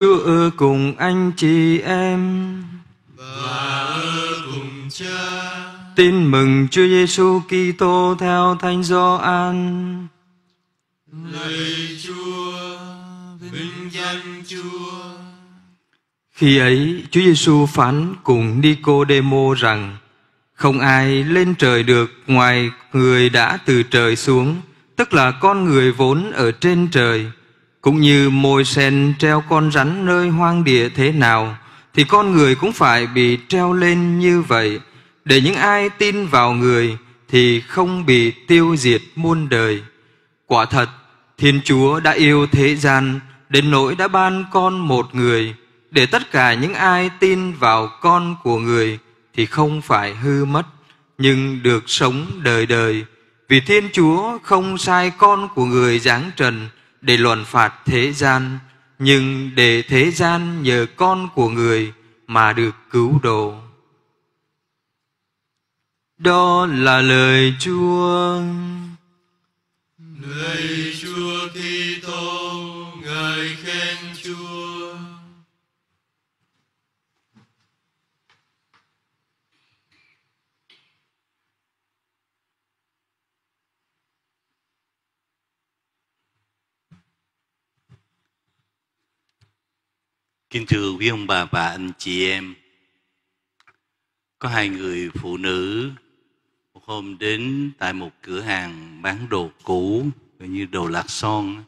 Chúa ở cùng anh chị em và ở cùng cha tin mừng Chúa Giêsu Kitô theo Thánh Gioan lạy Chúa vinh danh Chúa khi ấy Chúa Giêsu phán cùng Nicodemo rằng không ai lên trời được ngoài người đã từ trời xuống tức là con người vốn ở trên trời cũng như môi sen treo con rắn nơi hoang địa thế nào, thì con người cũng phải bị treo lên như vậy, để những ai tin vào người thì không bị tiêu diệt muôn đời. Quả thật, Thiên Chúa đã yêu thế gian đến nỗi đã ban con một người, để tất cả những ai tin vào con của người thì không phải hư mất, nhưng được sống đời đời. Vì Thiên Chúa không sai con của người giáng trần, để luận phạt thế gian, nhưng để thế gian nhờ con của người mà được cứu độ. Đó là lời Chúa. Lời Kính thưa quý ông bà và anh chị em, có hai người phụ nữ một hôm đến tại một cửa hàng bán đồ cũ như đồ lạc son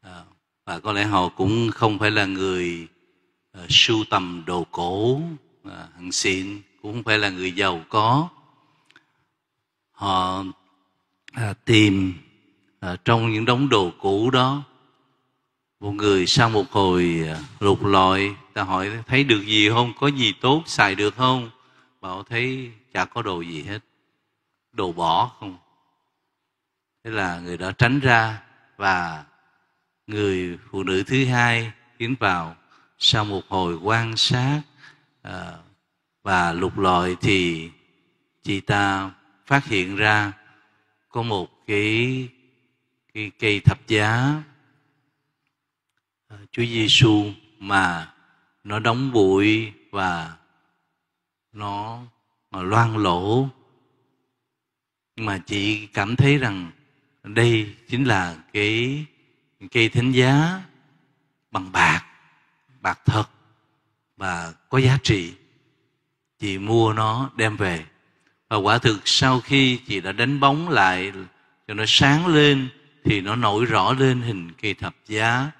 à, và có lẽ họ cũng không phải là người à, sưu tầm đồ cổ à, hàng xịn cũng không phải là người giàu có họ à, tìm trong những đống đồ cũ đó một người sau một hồi à, lục lọi ta hỏi thấy được gì không có gì tốt xài được không bảo thấy chả có đồ gì hết đồ bỏ không thế là người đó tránh ra và người phụ nữ thứ hai tiến vào sau một hồi quan sát à, và lục lọi thì chị ta phát hiện ra có một cái, cái cây thập giá Chúa Giêsu mà nó đóng bụi và nó loang lỗ mà chị cảm thấy rằng đây chính là cái cây thánh giá bằng bạc bạc thật và có giá trị chị mua nó đem về và quả thực sau khi chị đã đánh bóng lại cho nó sáng lên thì nó nổi rõ lên hình cây thập giá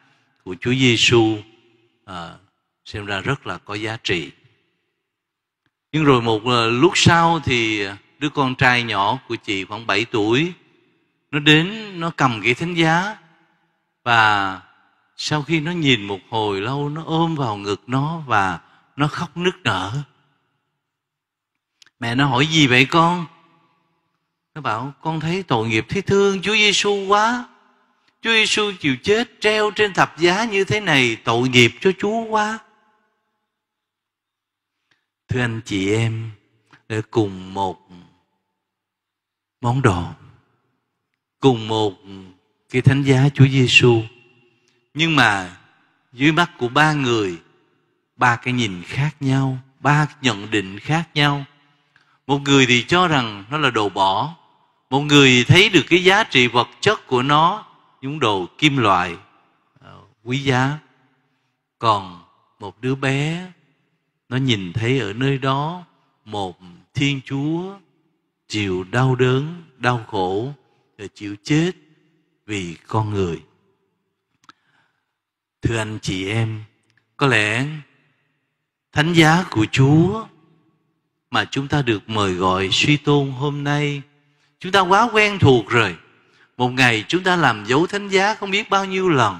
của Chúa Giêsu à, xem ra rất là có giá trị. Nhưng rồi một à, lúc sau thì à, đứa con trai nhỏ của chị khoảng 7 tuổi nó đến nó cầm cái thánh giá và sau khi nó nhìn một hồi lâu nó ôm vào ngực nó và nó khóc nức nở mẹ nó hỏi gì vậy con nó bảo con thấy tội nghiệp thấy thương chúa giêsu quá Chúa Giêsu chịu chết treo trên thập giá như thế này tội nghiệp cho Chúa quá. Thưa anh chị em, ở cùng một món đồ, cùng một cái thánh giá Chúa Giêsu, nhưng mà dưới mắt của ba người, ba cái nhìn khác nhau, ba nhận định khác nhau. Một người thì cho rằng nó là đồ bỏ, một người thấy được cái giá trị vật chất của nó những đồ kim loại ờ, quý giá còn một đứa bé nó nhìn thấy ở nơi đó một thiên chúa chịu đau đớn đau khổ rồi chịu chết vì con người thưa anh chị em có lẽ thánh giá của chúa mà chúng ta được mời gọi suy tôn hôm nay chúng ta quá quen thuộc rồi một ngày chúng ta làm dấu thánh giá không biết bao nhiêu lần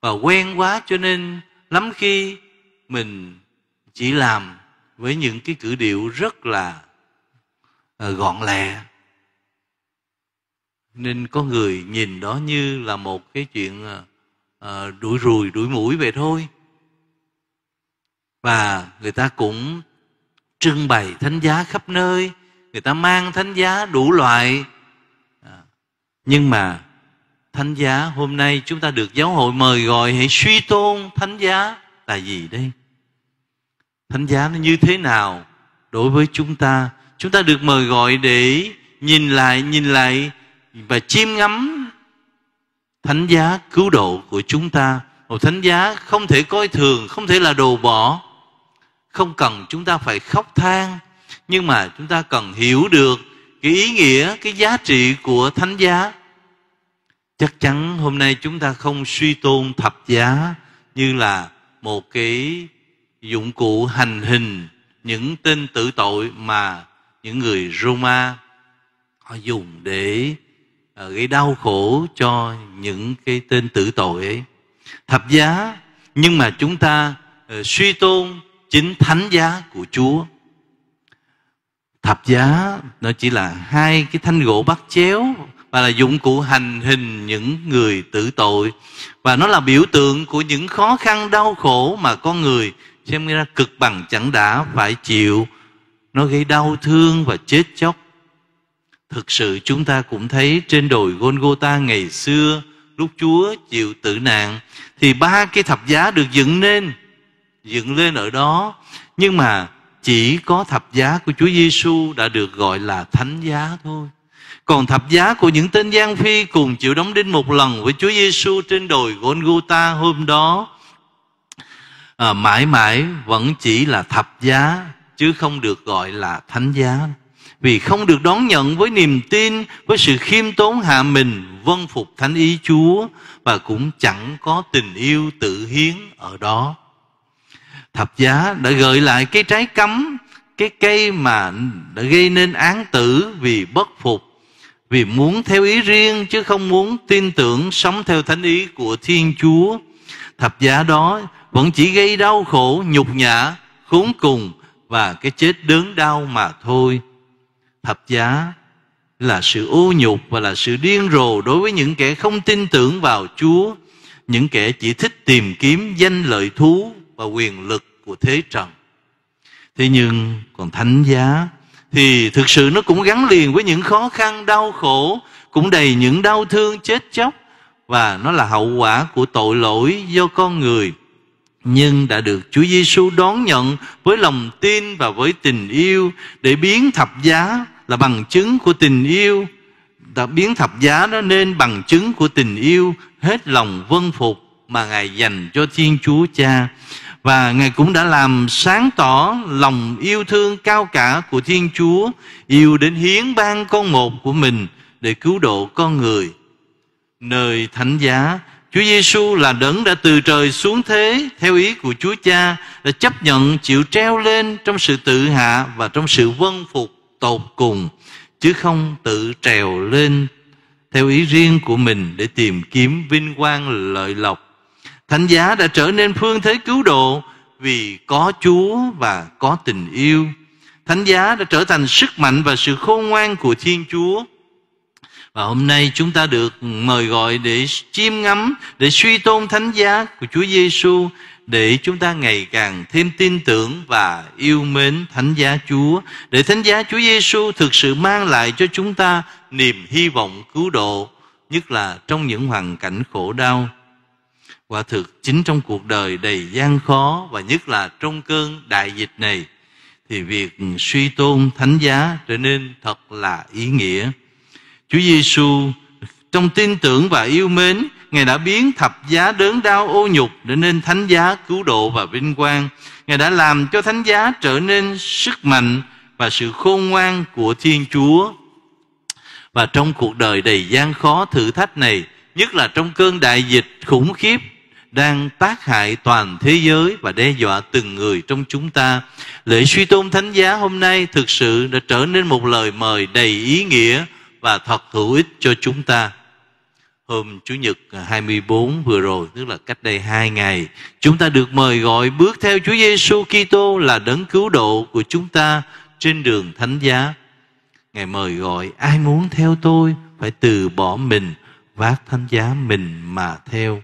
và quen quá cho nên lắm khi mình chỉ làm với những cái cử điệu rất là ờ, gọn lẹ nên có người nhìn đó như là một cái chuyện ờ, ờ, đuổi rùi đuổi mũi vậy thôi và người ta cũng trưng bày thánh giá khắp nơi người ta mang thánh giá đủ loại nhưng mà thánh giá hôm nay chúng ta được giáo hội mời gọi hãy suy tôn thánh giá là gì đây thánh giá nó như thế nào đối với chúng ta chúng ta được mời gọi để nhìn lại nhìn lại và chiêm ngắm thánh giá cứu độ của chúng ta một thánh giá không thể coi thường không thể là đồ bỏ không cần chúng ta phải khóc than nhưng mà chúng ta cần hiểu được cái ý nghĩa cái giá trị của thánh giá chắc chắn hôm nay chúng ta không suy tôn thập giá như là một cái dụng cụ hành hình những tên tử tội mà những người Roma họ dùng để ờ, gây đau khổ cho những cái tên tử tội ấy thập giá nhưng mà chúng ta ờ, suy tôn chính thánh giá của Chúa thập giá nó chỉ là hai cái thanh gỗ bắt chéo và là dụng cụ hành hình những người tử tội và nó là biểu tượng của những khó khăn đau khổ mà con người xem ra cực bằng chẳng đã phải chịu nó gây đau thương và chết chóc thực sự chúng ta cũng thấy trên đồi Golgotha ngày xưa lúc Chúa chịu tử nạn thì ba cái thập giá được dựng lên dựng lên ở đó nhưng mà chỉ có thập giá của Chúa Giêsu đã được gọi là thánh giá thôi. Còn thập giá của những tên gian phi cùng chịu đóng đinh một lần với Chúa Giêsu trên đồi Golgotha hôm đó à, mãi mãi vẫn chỉ là thập giá chứ không được gọi là thánh giá vì không được đón nhận với niềm tin với sự khiêm tốn hạ mình vâng phục thánh ý chúa và cũng chẳng có tình yêu tự hiến ở đó thập giá đã gợi lại cái trái cấm cái cây mà đã gây nên án tử vì bất phục vì muốn theo ý riêng chứ không muốn tin tưởng sống theo thánh ý của thiên chúa thập giá đó vẫn chỉ gây đau khổ nhục nhã khốn cùng và cái chết đớn đau mà thôi thập giá là sự ô nhục và là sự điên rồ đối với những kẻ không tin tưởng vào chúa những kẻ chỉ thích tìm kiếm danh lợi thú và quyền lực của thế trần thế nhưng còn thánh giá thì thực sự nó cũng gắn liền với những khó khăn đau khổ cũng đầy những đau thương chết chóc và nó là hậu quả của tội lỗi do con người nhưng đã được Chúa Giêsu đón nhận với lòng tin và với tình yêu để biến thập giá là bằng chứng của tình yêu đã biến thập giá đó nên bằng chứng của tình yêu hết lòng vâng phục mà Ngài dành cho Thiên Chúa Cha và Ngài cũng đã làm sáng tỏ lòng yêu thương cao cả của Thiên Chúa, yêu đến hiến ban con một của mình để cứu độ con người. Nơi thánh giá, Chúa Giêsu là đấng đã từ trời xuống thế theo ý của Chúa Cha đã chấp nhận chịu treo lên trong sự tự hạ và trong sự vâng phục tột cùng chứ không tự trèo lên theo ý riêng của mình để tìm kiếm vinh quang lợi lộc Thánh giá đã trở nên phương thế cứu độ vì có Chúa và có tình yêu. Thánh giá đã trở thành sức mạnh và sự khôn ngoan của Thiên Chúa. Và hôm nay chúng ta được mời gọi để chiêm ngắm, để suy tôn thánh giá của Chúa Giêsu để chúng ta ngày càng thêm tin tưởng và yêu mến thánh giá Chúa, để thánh giá Chúa Giêsu thực sự mang lại cho chúng ta niềm hy vọng cứu độ, nhất là trong những hoàn cảnh khổ đau quả thực chính trong cuộc đời đầy gian khó và nhất là trong cơn đại dịch này thì việc suy tôn thánh giá trở nên thật là ý nghĩa. Chúa Giêsu trong tin tưởng và yêu mến Ngài đã biến thập giá đớn đau ô nhục trở nên thánh giá cứu độ và vinh quang. Ngài đã làm cho thánh giá trở nên sức mạnh và sự khôn ngoan của Thiên Chúa. Và trong cuộc đời đầy gian khó thử thách này, nhất là trong cơn đại dịch khủng khiếp đang tác hại toàn thế giới và đe dọa từng người trong chúng ta. Lễ suy tôn thánh giá hôm nay thực sự đã trở nên một lời mời đầy ý nghĩa và thật hữu ích cho chúng ta. Hôm Chủ nhật 24 vừa rồi, tức là cách đây hai ngày, chúng ta được mời gọi bước theo Chúa Giêsu Kitô là đấng cứu độ của chúng ta trên đường thánh giá. Ngài mời gọi ai muốn theo tôi phải từ bỏ mình, vác thánh giá mình mà theo.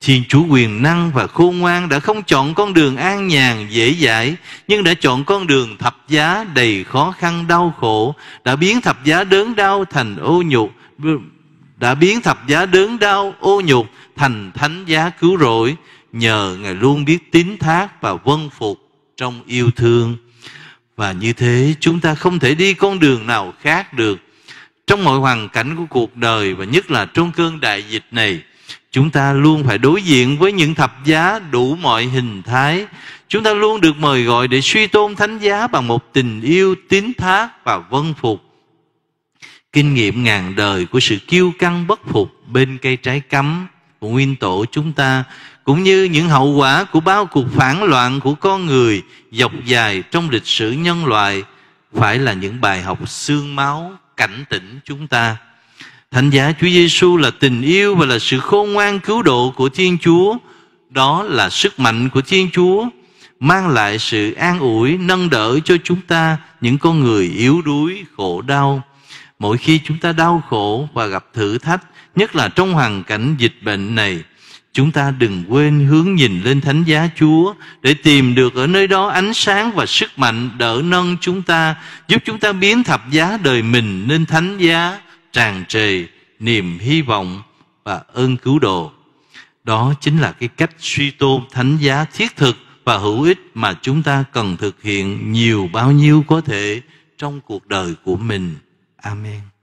Thiên Chúa quyền năng và khôn ngoan đã không chọn con đường an nhàn dễ dãi, nhưng đã chọn con đường thập giá đầy khó khăn đau khổ, đã biến thập giá đớn đau thành ô nhục, đã biến thập giá đớn đau ô nhục thành thánh giá cứu rỗi, nhờ Ngài luôn biết tín thác và vân phục trong yêu thương. Và như thế chúng ta không thể đi con đường nào khác được. Trong mọi hoàn cảnh của cuộc đời và nhất là trong cơn đại dịch này, chúng ta luôn phải đối diện với những thập giá đủ mọi hình thái chúng ta luôn được mời gọi để suy tôn thánh giá bằng một tình yêu tín thác và vân phục kinh nghiệm ngàn đời của sự kiêu căng bất phục bên cây trái cấm của nguyên tổ chúng ta cũng như những hậu quả của bao cuộc phản loạn của con người dọc dài trong lịch sử nhân loại phải là những bài học xương máu cảnh tỉnh chúng ta Thánh giá Chúa Giêsu là tình yêu và là sự khôn ngoan cứu độ của Thiên Chúa. Đó là sức mạnh của Thiên Chúa mang lại sự an ủi, nâng đỡ cho chúng ta những con người yếu đuối, khổ đau. Mỗi khi chúng ta đau khổ và gặp thử thách, nhất là trong hoàn cảnh dịch bệnh này, chúng ta đừng quên hướng nhìn lên thánh giá Chúa để tìm được ở nơi đó ánh sáng và sức mạnh đỡ nâng chúng ta, giúp chúng ta biến thập giá đời mình nên thánh giá tràn trề niềm hy vọng và ơn cứu độ. Đó chính là cái cách suy tôn thánh giá thiết thực và hữu ích mà chúng ta cần thực hiện nhiều bao nhiêu có thể trong cuộc đời của mình. Amen.